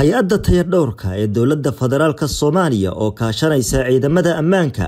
hay-adda tayardhowrka ee dowladda federaalka soomaaliya oo kaashanaysa ciidamada ammaanka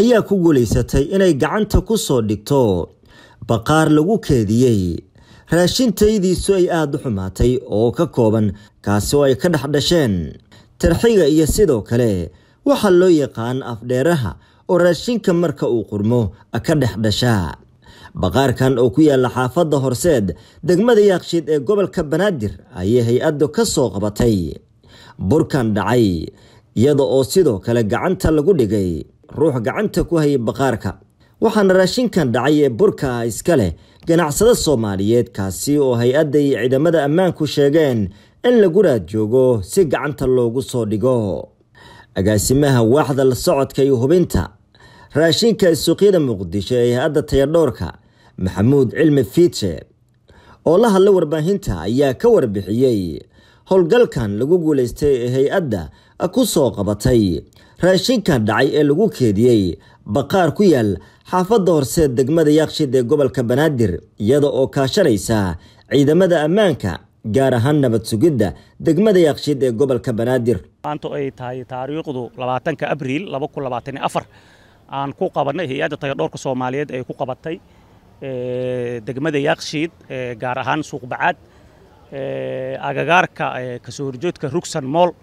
ayaa ku guulaysatay inay gacanta ku soo dhigto baqaar lagu keediyey raashintaydiisu ay aada u xumaatay oo ka kooban kaasi oo ay ka dhex dhasheen tarxiga iyo sidoo kale waxaa loo yaqaan afdheeraha oo raashinka marka uu qurmo ka dhex dhashaa baqaarkan oo ku yaalla xaafadda horseed degmada yaaqshiid ee gobolka banaadir ayay hay-addu ka soo qabatay burkan dhacay iyada oo sidoo kale gacanta lagu dhigay ruux gacanta ku hayay baqaarka waxaana raashinkan dhacay ee burka ah iska leh ganacsado soomaaliyeed kaasi oo hay-adda iyo ciidamada ammaanku sheegeen in lagu raad joogo si gacanta loogu soo dhigo agaasimaha waaxda la socodka iyo hubinta raashinka suuqyada muqdisho ee hay-adda tayadhoorka maxamuud cilmi fiite oo la hadla warbaahinta ayaa ka warbixiyey howlgalkan lagu guulaystay ee hay-adda ku soo qabatay raashinkan dhacay ee lagu keediyey baqaar ku yaal xaafadda horse degmada yaaqshid ee gobolka banaadir iyada oo kaashanaysa ciidamada ammaanka gaar ahaan nabad sugidda degmada yaaqshid ee gobolka banaadir ay tahay taariikhdu labaatanka abriil laba kun labaatan iyo afar aan ku qabanay hay-adda tayodhoorka soomaaliyeed ay ku qabatay degmada yaakshiid gaar ahaan suuqbacaad agagaarka kasoo horjeedka rugsan mool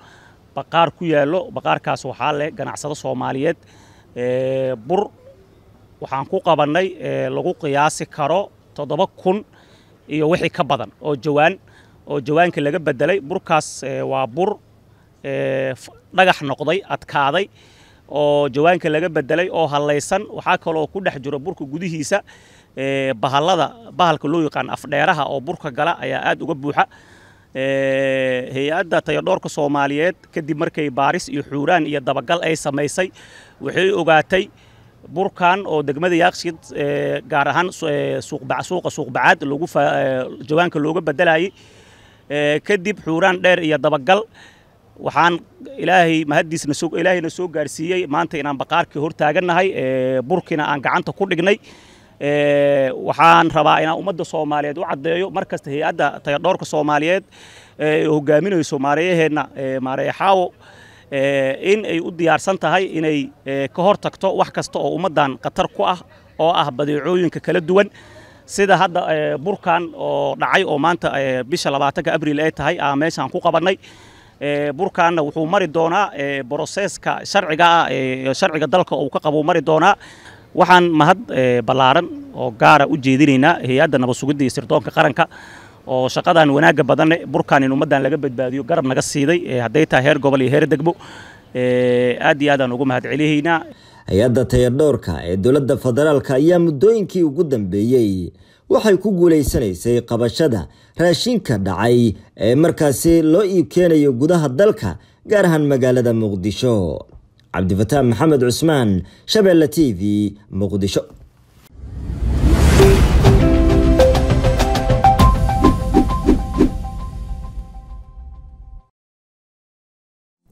baqaar ku yaallo baqaarkaas waxaa leh ganacsado soomaaliyeed bur waxaan ku qabannay lagu qiyaasi karo toddoba kun iyo wixii ka badan oo jawaan oo jawaanka laga beddelay burkaas waa bur dhagax noqday adkaaday oo jawaanka laga bedelay oo hallaysan waxaa kaloo ku dhex jiro burka gudihiisa bahallada bahalka loo yaqaan afdheeraha oo burka gala ayaa aad uga buuxa hay-adda tayodhoorka soomaaliyeed kadib markay baaris iyo xuuraan iyo dabagal ay samaysay waxay ogaatay burkan oo degmada yaaqshid gaar ahaan suuqa suuqbacaad jawaanka looga bedelayay kadib xuuraan dheer iyo dabagal waxaan ilaahay mahaddiisna soo ilaahayna soo gaarsiiyey maanta inaan baqaarkii hor ee burkina aan gacanta ku dhignay ee waxaan rabaa inaan ummadda Soomaaliyeed u caddeeyo mar markasta hay'adda tayadhoorka Soomaaliyeed ee hogaaminayso maarayaheenna ee maaray xaawo ee in ay u diyaarsan tahay inay ka hor tagto wax kasta oo ummadan qatar ku ah oo ah badeecooyinka kala duwan sida hadda burkan oo dhacay oo maanta bisha labaatanka abriil ay tahay aa meeshaan ku qabannay burkaanna wuxuu mari doonaa broseeska sharcigaa sharciga dalka uu ka qabuu mari doonaa waxaan mahad ballaaran oo gaara u jeedinaynaa hay-adda nabadsugidda iyo sirdoonka qaranka oo shaqadan wanaagga badanne burkaan in ummaddan laga badbaadiyo garab naga siiday hadday tahay heer gobol iyo heer degmo aad iyo aadaan ugu mahad celihaynaa hay-adda tayardhowrka ee dowladda federaalka ayaa muddooyinkii ugu dambeeyey waxay ku guulaysanaysay qabashada raashinka dhacay ee markaasi loo iib keenayo gudaha dalka gaar ahaan magaalada muqdisho cabdifataan maxamed cusmaan shabeelle t v muqdisho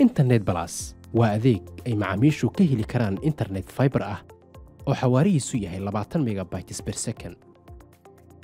internet balas waa adeeg ay macaamiishu ka heli karaan internet fiber ah oo xawaarihiisu yahay labaatan megabytes per second